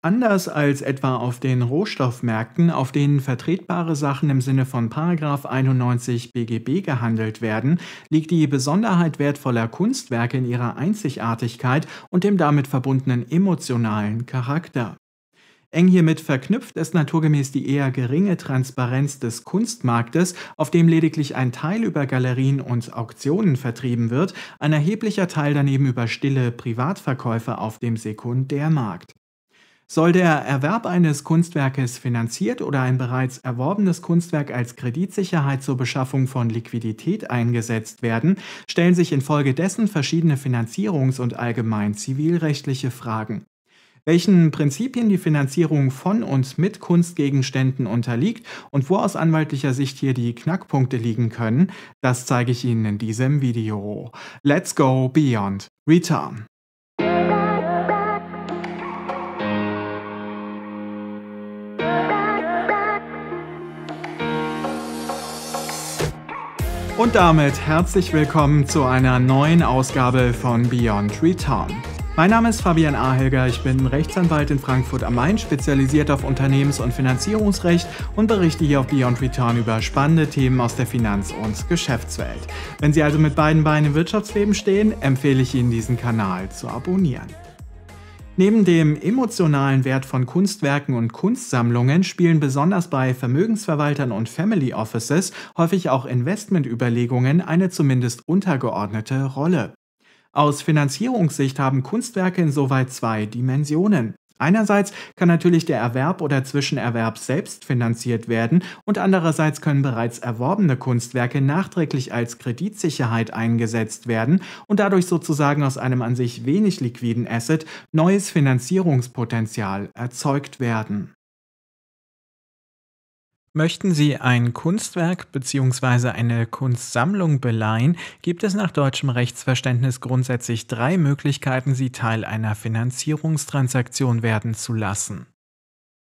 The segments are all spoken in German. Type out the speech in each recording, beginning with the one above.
Anders als etwa auf den Rohstoffmärkten, auf denen vertretbare Sachen im Sinne von 91 BGB gehandelt werden, liegt die Besonderheit wertvoller Kunstwerke in ihrer Einzigartigkeit und dem damit verbundenen emotionalen Charakter. Eng hiermit verknüpft ist naturgemäß die eher geringe Transparenz des Kunstmarktes, auf dem lediglich ein Teil über Galerien und Auktionen vertrieben wird, ein erheblicher Teil daneben über stille Privatverkäufe auf dem Sekundärmarkt. Soll der Erwerb eines Kunstwerkes finanziert oder ein bereits erworbenes Kunstwerk als Kreditsicherheit zur Beschaffung von Liquidität eingesetzt werden, stellen sich infolgedessen verschiedene Finanzierungs- und allgemein zivilrechtliche Fragen. Welchen Prinzipien die Finanzierung von und mit Kunstgegenständen unterliegt und wo aus anwaltlicher Sicht hier die Knackpunkte liegen können, das zeige ich Ihnen in diesem Video. Let's go beyond return. Und damit herzlich willkommen zu einer neuen Ausgabe von Beyond Return. Mein Name ist Fabian Ahelger, ich bin Rechtsanwalt in Frankfurt am Main, spezialisiert auf Unternehmens- und Finanzierungsrecht und berichte hier auf Beyond Return über spannende Themen aus der Finanz- und Geschäftswelt. Wenn Sie also mit beiden Beinen im Wirtschaftsleben stehen, empfehle ich Ihnen, diesen Kanal zu abonnieren. Neben dem emotionalen Wert von Kunstwerken und Kunstsammlungen spielen besonders bei Vermögensverwaltern und Family Offices häufig auch Investmentüberlegungen eine zumindest untergeordnete Rolle. Aus Finanzierungssicht haben Kunstwerke insoweit zwei Dimensionen. Einerseits kann natürlich der Erwerb oder Zwischenerwerb selbst finanziert werden und andererseits können bereits erworbene Kunstwerke nachträglich als Kreditsicherheit eingesetzt werden und dadurch sozusagen aus einem an sich wenig liquiden Asset neues Finanzierungspotenzial erzeugt werden. Möchten Sie ein Kunstwerk bzw. eine Kunstsammlung beleihen, gibt es nach deutschem Rechtsverständnis grundsätzlich drei Möglichkeiten, sie Teil einer Finanzierungstransaktion werden zu lassen.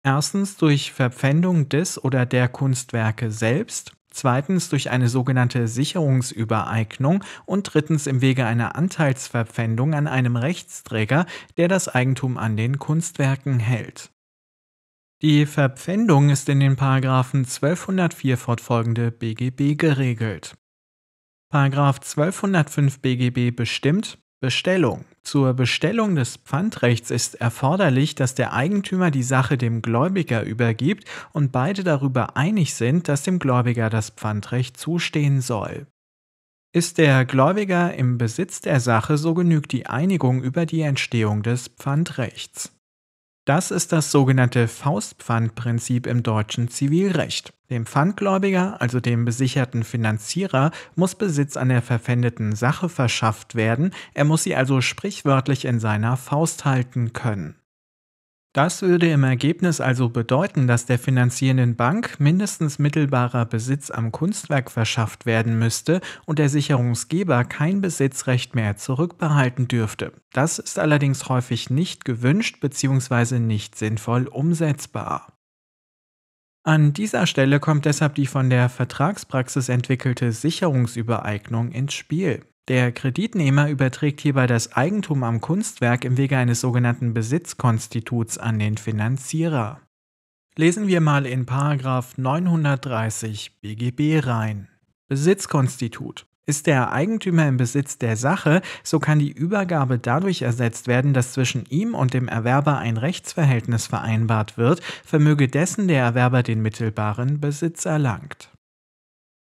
Erstens durch Verpfändung des oder der Kunstwerke selbst, zweitens durch eine sogenannte Sicherungsübereignung und drittens im Wege einer Anteilsverpfändung an einem Rechtsträger, der das Eigentum an den Kunstwerken hält. Die Verpfändung ist in den Paragraphen 1204 fortfolgende BGB geregelt. Paragraph 1205 BGB bestimmt Bestellung. Zur Bestellung des Pfandrechts ist erforderlich, dass der Eigentümer die Sache dem Gläubiger übergibt und beide darüber einig sind, dass dem Gläubiger das Pfandrecht zustehen soll. Ist der Gläubiger im Besitz der Sache, so genügt die Einigung über die Entstehung des Pfandrechts. Das ist das sogenannte Faustpfandprinzip im deutschen Zivilrecht. Dem Pfandgläubiger, also dem besicherten Finanzierer, muss Besitz an der verpfändeten Sache verschafft werden, er muss sie also sprichwörtlich in seiner Faust halten können. Das würde im Ergebnis also bedeuten, dass der finanzierenden Bank mindestens mittelbarer Besitz am Kunstwerk verschafft werden müsste und der Sicherungsgeber kein Besitzrecht mehr zurückbehalten dürfte. Das ist allerdings häufig nicht gewünscht bzw. nicht sinnvoll umsetzbar. An dieser Stelle kommt deshalb die von der Vertragspraxis entwickelte Sicherungsübereignung ins Spiel. Der Kreditnehmer überträgt hierbei das Eigentum am Kunstwerk im Wege eines sogenannten Besitzkonstituts an den Finanzierer. Lesen wir mal in 930 BGB rein. Besitzkonstitut. Ist der Eigentümer im Besitz der Sache, so kann die Übergabe dadurch ersetzt werden, dass zwischen ihm und dem Erwerber ein Rechtsverhältnis vereinbart wird, vermöge dessen der Erwerber den mittelbaren Besitz erlangt.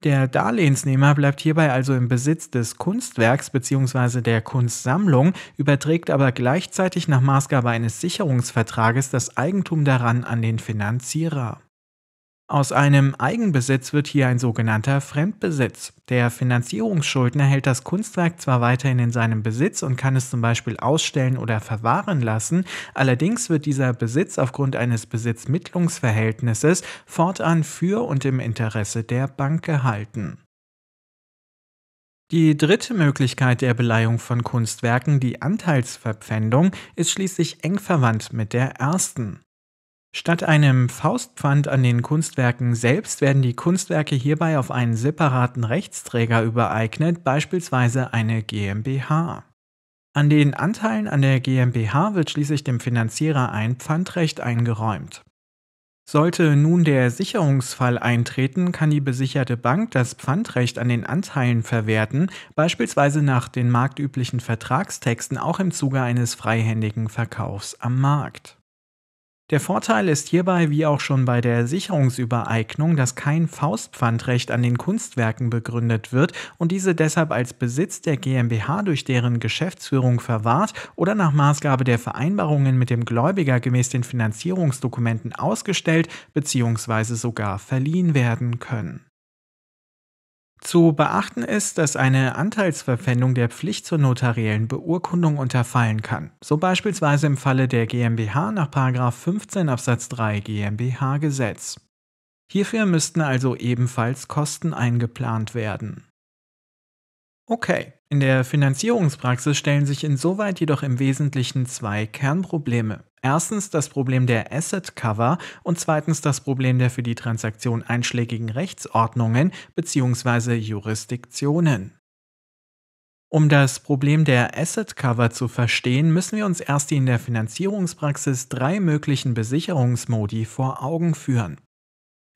Der Darlehensnehmer bleibt hierbei also im Besitz des Kunstwerks bzw. der Kunstsammlung, überträgt aber gleichzeitig nach Maßgabe eines Sicherungsvertrages das Eigentum daran an den Finanzierer. Aus einem Eigenbesitz wird hier ein sogenannter Fremdbesitz. Der Finanzierungsschuldner hält das Kunstwerk zwar weiterhin in seinem Besitz und kann es zum Beispiel ausstellen oder verwahren lassen, allerdings wird dieser Besitz aufgrund eines Besitzmittlungsverhältnisses fortan für und im Interesse der Bank gehalten. Die dritte Möglichkeit der Beleihung von Kunstwerken, die Anteilsverpfändung, ist schließlich eng verwandt mit der ersten. Statt einem Faustpfand an den Kunstwerken selbst werden die Kunstwerke hierbei auf einen separaten Rechtsträger übereignet, beispielsweise eine GmbH. An den Anteilen an der GmbH wird schließlich dem Finanzierer ein Pfandrecht eingeräumt. Sollte nun der Sicherungsfall eintreten, kann die besicherte Bank das Pfandrecht an den Anteilen verwerten, beispielsweise nach den marktüblichen Vertragstexten auch im Zuge eines freihändigen Verkaufs am Markt. Der Vorteil ist hierbei, wie auch schon bei der Sicherungsübereignung, dass kein Faustpfandrecht an den Kunstwerken begründet wird und diese deshalb als Besitz der GmbH durch deren Geschäftsführung verwahrt oder nach Maßgabe der Vereinbarungen mit dem Gläubiger gemäß den Finanzierungsdokumenten ausgestellt bzw. sogar verliehen werden können zu beachten ist, dass eine Anteilsverpfändung der Pflicht zur notariellen Beurkundung unterfallen kann, so beispielsweise im Falle der GmbH nach 15 Absatz 3 GmbH-Gesetz. Hierfür müssten also ebenfalls Kosten eingeplant werden. Okay, in der Finanzierungspraxis stellen sich insoweit jedoch im Wesentlichen zwei Kernprobleme. Erstens das Problem der Asset Cover und zweitens das Problem der für die Transaktion einschlägigen Rechtsordnungen bzw. Jurisdiktionen. Um das Problem der Asset Cover zu verstehen, müssen wir uns erst die in der Finanzierungspraxis drei möglichen Besicherungsmodi vor Augen führen.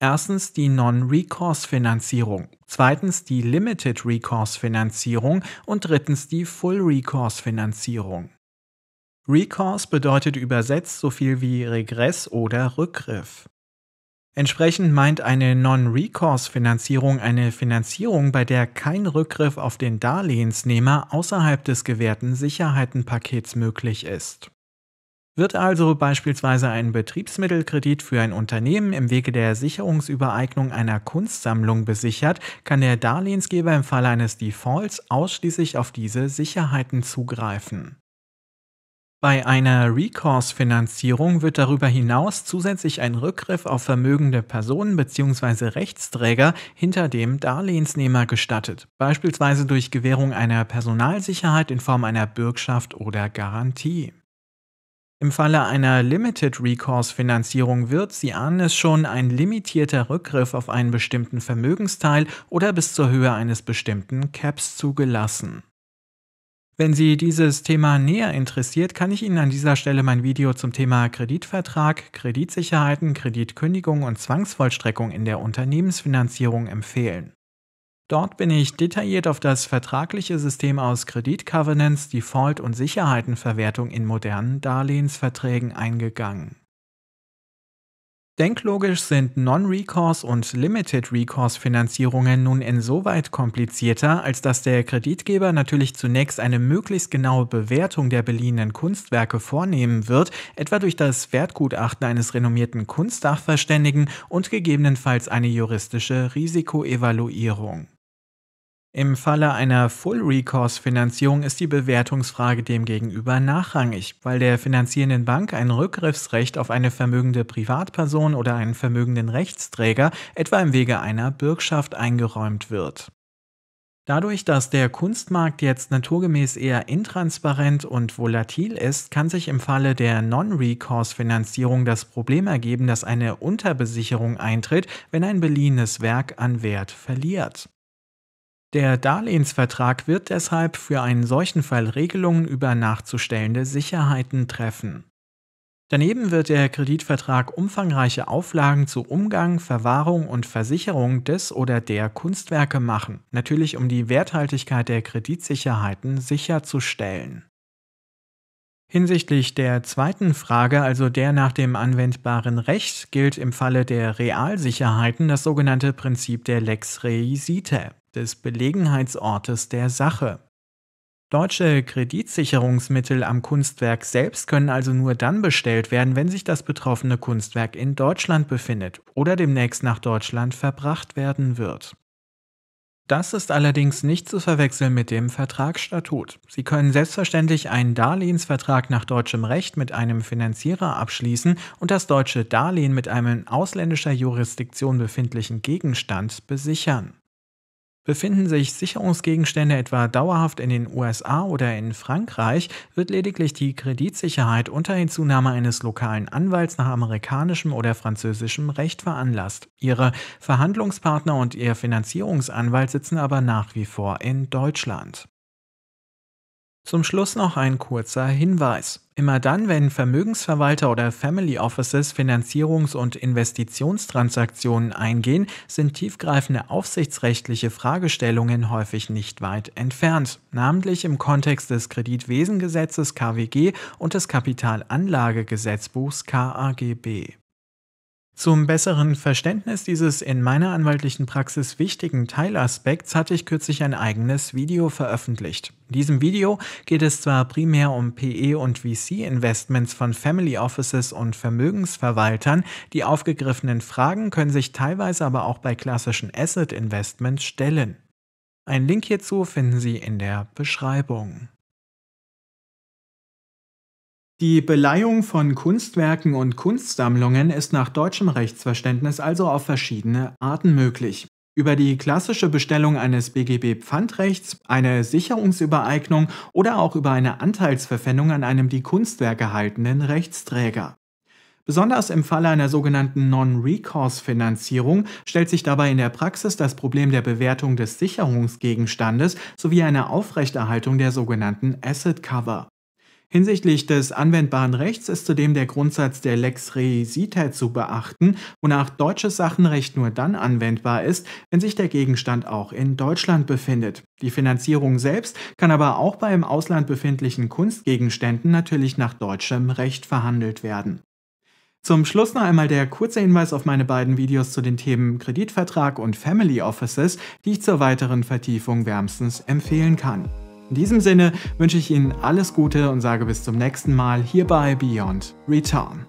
Erstens die Non-Recourse-Finanzierung, zweitens die Limited-Recourse-Finanzierung und drittens die Full-Recourse-Finanzierung. Recourse bedeutet übersetzt so viel wie Regress oder Rückgriff. Entsprechend meint eine Non-Recourse-Finanzierung eine Finanzierung, bei der kein Rückgriff auf den Darlehensnehmer außerhalb des gewährten Sicherheitenpakets möglich ist. Wird also beispielsweise ein Betriebsmittelkredit für ein Unternehmen im Wege der Sicherungsübereignung einer Kunstsammlung besichert, kann der Darlehensgeber im Fall eines Defaults ausschließlich auf diese Sicherheiten zugreifen. Bei einer Recourse-Finanzierung wird darüber hinaus zusätzlich ein Rückgriff auf vermögende Personen bzw. Rechtsträger hinter dem Darlehensnehmer gestattet, beispielsweise durch Gewährung einer Personalsicherheit in Form einer Bürgschaft oder Garantie. Im Falle einer Limited Recourse Finanzierung wird, Sie ahnen es schon, ein limitierter Rückgriff auf einen bestimmten Vermögensteil oder bis zur Höhe eines bestimmten Caps zugelassen. Wenn Sie dieses Thema näher interessiert, kann ich Ihnen an dieser Stelle mein Video zum Thema Kreditvertrag, Kreditsicherheiten, Kreditkündigung und Zwangsvollstreckung in der Unternehmensfinanzierung empfehlen. Dort bin ich detailliert auf das vertragliche System aus Kreditcovenants, Default und Sicherheitenverwertung in modernen Darlehensverträgen eingegangen. Denklogisch sind Non-Recourse und Limited-Recourse-Finanzierungen nun insoweit komplizierter, als dass der Kreditgeber natürlich zunächst eine möglichst genaue Bewertung der beliehenen Kunstwerke vornehmen wird, etwa durch das Wertgutachten eines renommierten Kunstsachverständigen und gegebenenfalls eine juristische Risikoevaluierung. Im Falle einer Full Recourse Finanzierung ist die Bewertungsfrage demgegenüber nachrangig, weil der finanzierenden Bank ein Rückgriffsrecht auf eine vermögende Privatperson oder einen vermögenden Rechtsträger etwa im Wege einer Bürgschaft eingeräumt wird. Dadurch, dass der Kunstmarkt jetzt naturgemäß eher intransparent und volatil ist, kann sich im Falle der Non-Recourse-Finanzierung das Problem ergeben, dass eine Unterbesicherung eintritt, wenn ein beliehenes Werk an Wert verliert. Der Darlehensvertrag wird deshalb für einen solchen Fall Regelungen über nachzustellende Sicherheiten treffen. Daneben wird der Kreditvertrag umfangreiche Auflagen zu Umgang, Verwahrung und Versicherung des oder der Kunstwerke machen, natürlich um die Werthaltigkeit der Kreditsicherheiten sicherzustellen. Hinsichtlich der zweiten Frage, also der nach dem anwendbaren Recht, gilt im Falle der Realsicherheiten das sogenannte Prinzip der Lex Reisite des Belegenheitsortes der Sache. Deutsche Kreditsicherungsmittel am Kunstwerk selbst können also nur dann bestellt werden, wenn sich das betroffene Kunstwerk in Deutschland befindet oder demnächst nach Deutschland verbracht werden wird. Das ist allerdings nicht zu verwechseln mit dem Vertragsstatut. Sie können selbstverständlich einen Darlehensvertrag nach deutschem Recht mit einem Finanzierer abschließen und das deutsche Darlehen mit einem in ausländischer Jurisdiktion befindlichen Gegenstand besichern. Befinden sich Sicherungsgegenstände etwa dauerhaft in den USA oder in Frankreich, wird lediglich die Kreditsicherheit unter Hinzunahme eines lokalen Anwalts nach amerikanischem oder französischem Recht veranlasst. Ihre Verhandlungspartner und ihr Finanzierungsanwalt sitzen aber nach wie vor in Deutschland. Zum Schluss noch ein kurzer Hinweis. Immer dann, wenn Vermögensverwalter oder Family Offices Finanzierungs- und Investitionstransaktionen eingehen, sind tiefgreifende aufsichtsrechtliche Fragestellungen häufig nicht weit entfernt, namentlich im Kontext des Kreditwesengesetzes KWG und des Kapitalanlagegesetzbuchs KAGB. Zum besseren Verständnis dieses in meiner anwaltlichen Praxis wichtigen Teilaspekts hatte ich kürzlich ein eigenes Video veröffentlicht. In diesem Video geht es zwar primär um PE- und VC-Investments von Family Offices und Vermögensverwaltern, die aufgegriffenen Fragen können sich teilweise aber auch bei klassischen Asset-Investments stellen. Ein Link hierzu finden Sie in der Beschreibung. Die Beleihung von Kunstwerken und Kunstsammlungen ist nach deutschem Rechtsverständnis also auf verschiedene Arten möglich. Über die klassische Bestellung eines BGB-Pfandrechts, eine Sicherungsübereignung oder auch über eine Anteilsverpfändung an einem die Kunstwerke haltenden Rechtsträger. Besonders im Falle einer sogenannten Non-Recourse-Finanzierung stellt sich dabei in der Praxis das Problem der Bewertung des Sicherungsgegenstandes sowie einer Aufrechterhaltung der sogenannten Asset Cover. Hinsichtlich des anwendbaren Rechts ist zudem der Grundsatz der Lex Reisita zu beachten, wonach deutsches Sachenrecht nur dann anwendbar ist, wenn sich der Gegenstand auch in Deutschland befindet. Die Finanzierung selbst kann aber auch bei im Ausland befindlichen Kunstgegenständen natürlich nach deutschem Recht verhandelt werden. Zum Schluss noch einmal der kurze Hinweis auf meine beiden Videos zu den Themen Kreditvertrag und Family Offices, die ich zur weiteren Vertiefung wärmstens empfehlen kann. In diesem Sinne wünsche ich Ihnen alles Gute und sage bis zum nächsten Mal hier bei Beyond Return.